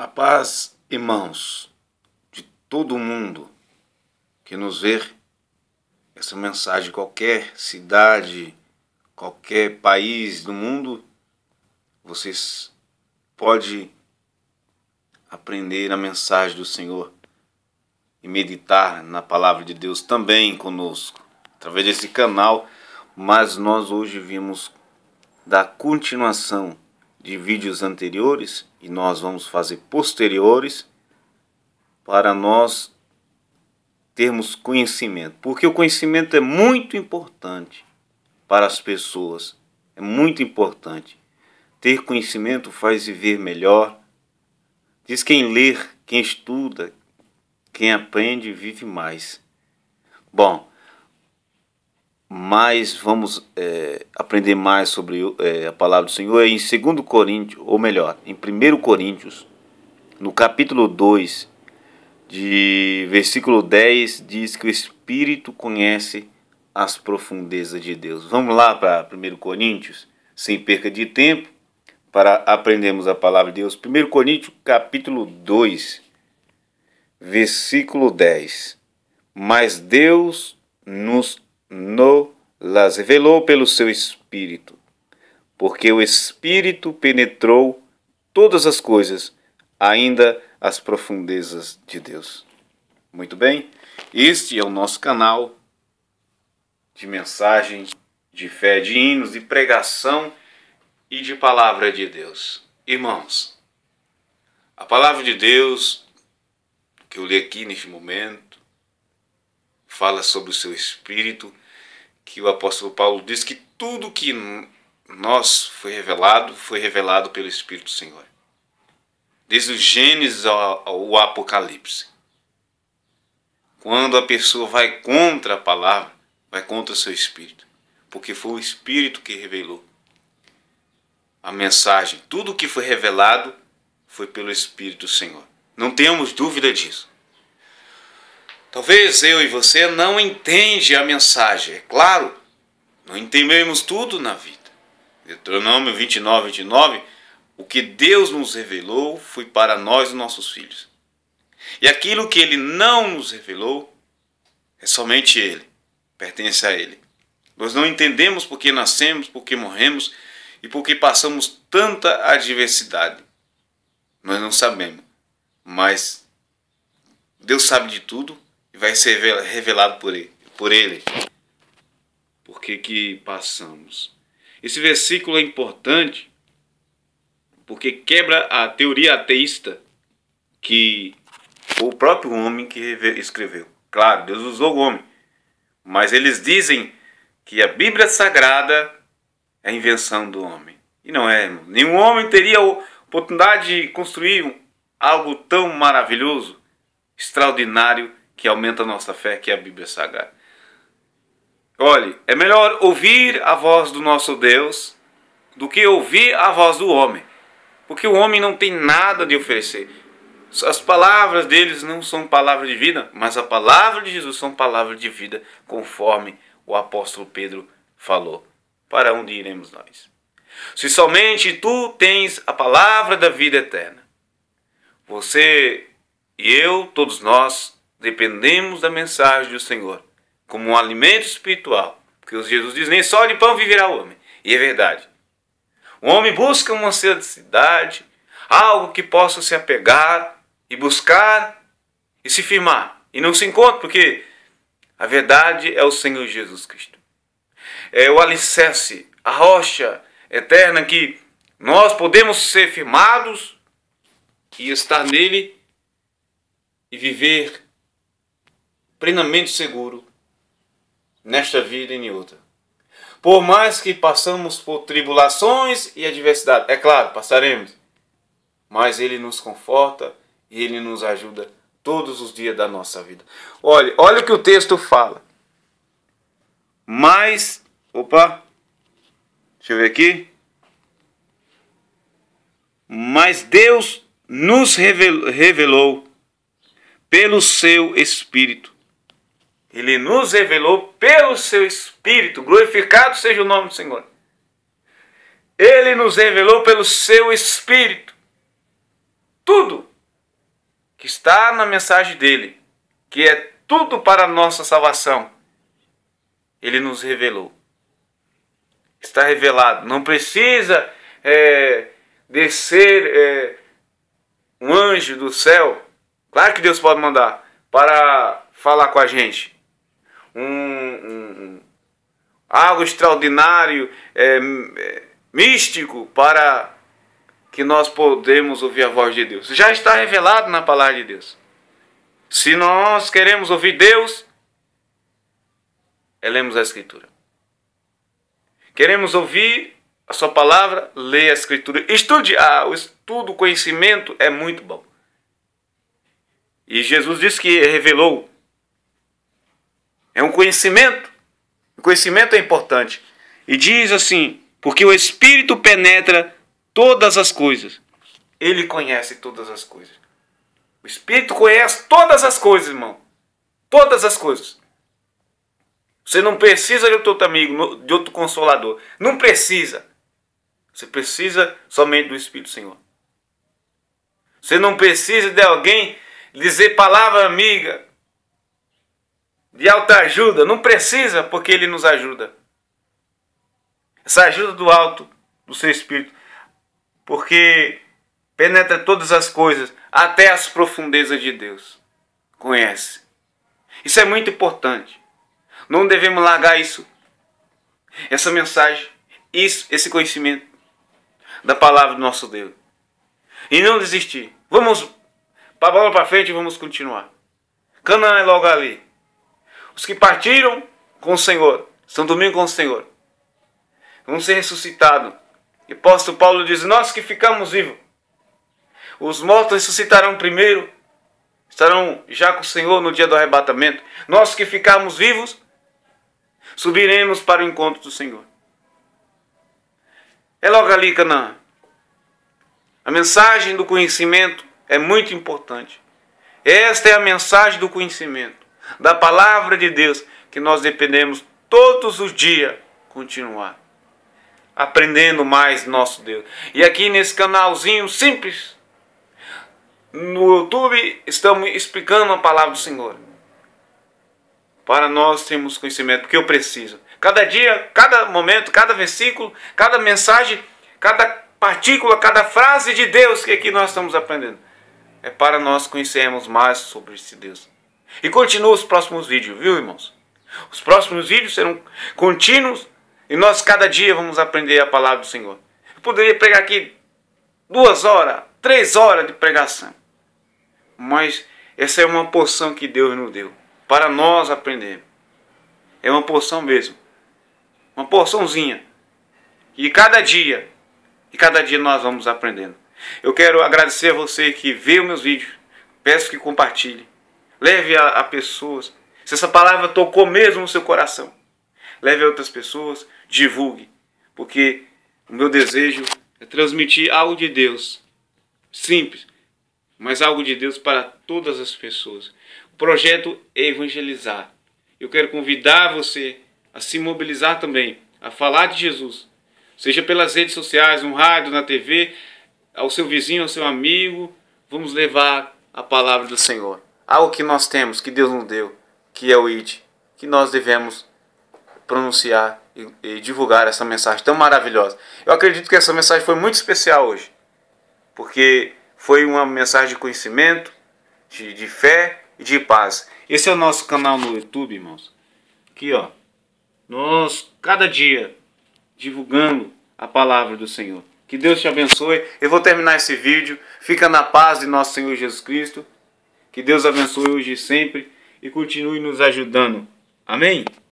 A paz, irmãos, de todo mundo que nos ver essa mensagem, qualquer cidade, qualquer país do mundo, vocês pode aprender a mensagem do Senhor e meditar na palavra de Deus também conosco, através desse canal, mas nós hoje vimos da continuação de vídeos anteriores e nós vamos fazer posteriores para nós termos conhecimento, porque o conhecimento é muito importante para as pessoas. É muito importante. Ter conhecimento faz viver melhor. Diz quem ler, quem estuda, quem aprende vive mais. Bom, mais vamos é, aprender mais sobre é, a palavra do Senhor em 2 Coríntios, ou melhor, em 1 Coríntios, no capítulo 2, de versículo 10, diz que o Espírito conhece as profundezas de Deus. Vamos lá para 1 Coríntios, sem perca de tempo, para aprendermos a palavra de Deus. 1 Coríntios, capítulo 2, versículo 10. Mas Deus nos no las revelou pelo seu Espírito, porque o Espírito penetrou todas as coisas, ainda as profundezas de Deus. Muito bem, este é o nosso canal de mensagem, de fé, de hinos, de pregação e de palavra de Deus. Irmãos, a palavra de Deus que eu li aqui neste momento fala sobre o seu espírito que o apóstolo Paulo diz que tudo que nós foi revelado, foi revelado pelo Espírito do Senhor. Desde o Gênesis ao, ao Apocalipse. Quando a pessoa vai contra a palavra, vai contra o seu espírito, porque foi o espírito que revelou a mensagem. Tudo o que foi revelado foi pelo Espírito do Senhor. Não temos dúvida disso. Talvez eu e você não entende a mensagem. É claro, não entendemos tudo na vida. Deuteronômio 29, 29, o que Deus nos revelou foi para nós e nossos filhos. E aquilo que ele não nos revelou é somente ele, pertence a ele. Nós não entendemos por que nascemos, por que morremos e por que passamos tanta adversidade. Nós não sabemos, mas Deus sabe de tudo vai ser revelado por ele. Por ele. Porque que, passamos? Esse versículo é importante porque quebra a teoria ateísta que o próprio homem que escreveu. Claro, Deus usou o homem, mas eles dizem que a Bíblia Sagrada é a invenção do homem. E não é, Nenhum homem teria a oportunidade de construir algo tão maravilhoso, extraordinário, que aumenta a nossa fé, que é a Bíblia Sagrada. Olhe, é melhor ouvir a voz do nosso Deus do que ouvir a voz do homem, porque o homem não tem nada de oferecer. As palavras deles não são palavras de vida, mas a palavra de Jesus são palavras de vida, conforme o apóstolo Pedro falou. Para onde iremos nós? Se somente tu tens a palavra da vida eterna, você e eu, todos nós, dependemos da mensagem do Senhor como um alimento espiritual. Porque Jesus diz: nem só de pão viverá o homem. E é verdade. O homem busca uma cidade, algo que possa se apegar e buscar e se firmar. E não se encontra, porque a verdade é o Senhor Jesus Cristo. É o alicerce, a rocha eterna que nós podemos ser firmados e estar nele e viver plenamente seguro nesta vida e em outra. Por mais que passamos por tribulações e adversidade, é claro, passaremos, mas Ele nos conforta e Ele nos ajuda todos os dias da nossa vida. Olha, olha o que o texto fala. Mas, opa, deixa eu ver aqui. Mas Deus nos revelou pelo seu Espírito ele nos revelou pelo seu Espírito. Glorificado seja o nome do Senhor. Ele nos revelou pelo seu Espírito. Tudo que está na mensagem dele, que é tudo para a nossa salvação, ele nos revelou. Está revelado. Não precisa é, descer é, um anjo do céu. Claro que Deus pode mandar para falar com a gente um, um, um algo extraordinário, é, é, místico, para que nós podemos ouvir a voz de Deus. Já está revelado na palavra de Deus. Se nós queremos ouvir Deus, é lemos a Escritura. Queremos ouvir a sua palavra, leia a Escritura. Estude. Ah, o estudo, o conhecimento é muito bom. E Jesus disse que revelou é um conhecimento. O conhecimento é importante. E diz assim: porque o Espírito penetra todas as coisas. Ele conhece todas as coisas. O Espírito conhece todas as coisas, irmão. Todas as coisas. Você não precisa de outro amigo, de outro consolador. Não precisa. Você precisa somente do Espírito Senhor. Você não precisa de alguém dizer palavra amiga, de alta ajuda, não precisa, porque ele nos ajuda. Essa ajuda do alto, do seu espírito, porque penetra todas as coisas, até as profundezas de Deus. Conhece. Isso é muito importante. Não devemos largar isso. Essa mensagem, isso, esse conhecimento da palavra do nosso Deus. E não desistir. Vamos para a bola para frente e vamos continuar. Canaã é logo ali. Os que partiram com o Senhor, estão dormindo com o Senhor, vão ser ressuscitados. E o apóstolo Paulo diz: Nós que ficamos vivos, os mortos ressuscitarão primeiro, estarão já com o Senhor no dia do arrebatamento. Nós que ficarmos vivos, subiremos para o encontro do Senhor. É logo ali, Canaã. A mensagem do conhecimento é muito importante. Esta é a mensagem do conhecimento da palavra de Deus, que nós dependemos todos os dias continuar aprendendo mais nosso Deus. E aqui nesse canalzinho simples, no YouTube, estamos explicando a palavra do Senhor. Para nós termos conhecimento, porque eu preciso. Cada dia, cada momento, cada versículo, cada mensagem, cada partícula, cada frase de Deus que aqui nós estamos aprendendo. É para nós conhecermos mais sobre esse Deus. E continua os próximos vídeos, viu, irmãos? Os próximos vídeos serão contínuos e nós cada dia vamos aprender a palavra do Senhor. Eu poderia pregar aqui duas horas, três horas de pregação, mas essa é uma porção que Deus nos deu para nós aprender. É uma porção mesmo, uma porçãozinha. E cada dia, e cada dia nós vamos aprendendo. Eu quero agradecer a você que vê os meus vídeos. Peço que compartilhe leve a, a pessoas. Se essa palavra tocou mesmo no seu coração, leve a outras pessoas, divulgue. Porque o meu desejo é transmitir algo de Deus. Simples, mas algo de Deus para todas as pessoas. O projeto é evangelizar. Eu quero convidar você a se mobilizar também, a falar de Jesus, seja pelas redes sociais, no rádio, na TV, ao seu vizinho, ao seu amigo. Vamos levar a palavra do Senhor algo que nós temos, que Deus nos deu, que é o ID, que nós devemos pronunciar e, e divulgar essa mensagem tão maravilhosa. Eu acredito que essa mensagem foi muito especial hoje, porque foi uma mensagem de conhecimento, de, de fé e de paz. Esse é o nosso canal no YouTube, irmãos. Aqui, ó. Nós, cada dia, divulgando a palavra do Senhor. Que Deus te abençoe. Eu vou terminar esse vídeo. Fica na paz de nosso Senhor Jesus Cristo. Que Deus abençoe hoje e sempre e continue nos ajudando. Amém?